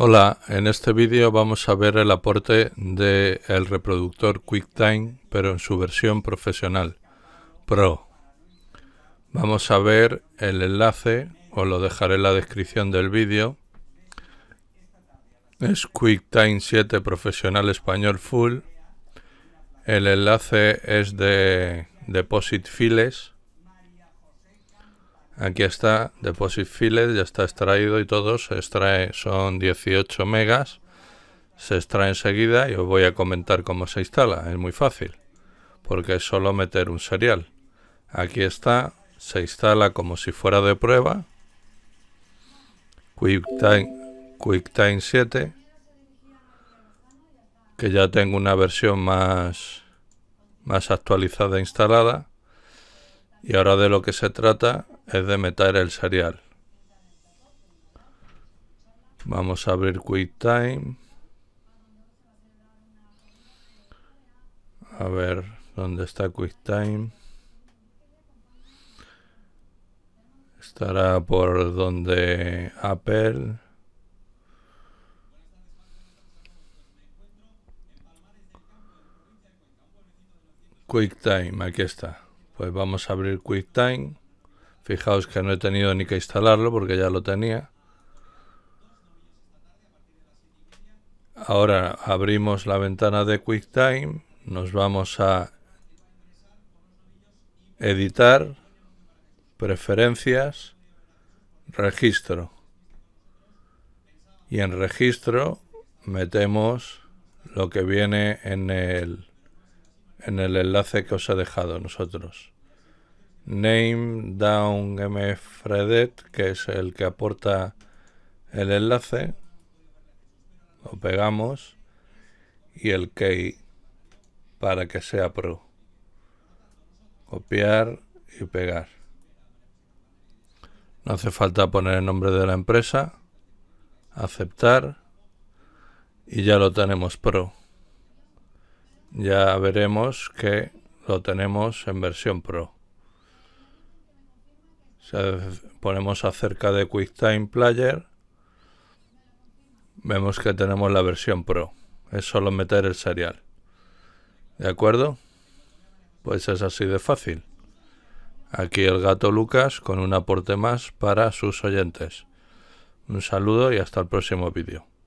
Hola, en este vídeo vamos a ver el aporte del reproductor QuickTime, pero en su versión profesional, Pro. Vamos a ver el enlace, os lo dejaré en la descripción del vídeo. Es QuickTime 7 Profesional Español Full. El enlace es de Deposit Files. Aquí está Deposit Files, ya está extraído y todo. Se extrae, son 18 megas. Se extrae enseguida y os voy a comentar cómo se instala. Es muy fácil, porque es solo meter un serial. Aquí está, se instala como si fuera de prueba. QuickTime, QuickTime 7, que ya tengo una versión más, más actualizada e instalada. Y ahora de lo que se trata es de meter el serial. Vamos a abrir QuickTime. A ver, ¿dónde está QuickTime? Estará por donde Apple. QuickTime, aquí está. Pues vamos a abrir QuickTime. Fijaos que no he tenido ni que instalarlo porque ya lo tenía. Ahora abrimos la ventana de QuickTime, nos vamos a editar, preferencias, registro. Y en registro metemos lo que viene en el, enlace que os he dejado nosotros name down mfredet, que es el que aporta el enlace, lo pegamos y el key para que sea pro. Copiar y pegar. No hace falta poner el nombre de la empresa, aceptar y ya lo tenemos pro. Ya veremos que lo tenemos en versión pro ponemos acerca de QuickTime Player, vemos que tenemos la versión Pro. Es solo meter el serial. ¿De acuerdo? Pues es así de fácil. Aquí el gato Lucas con un aporte más para sus oyentes. Un saludo y hasta el próximo vídeo.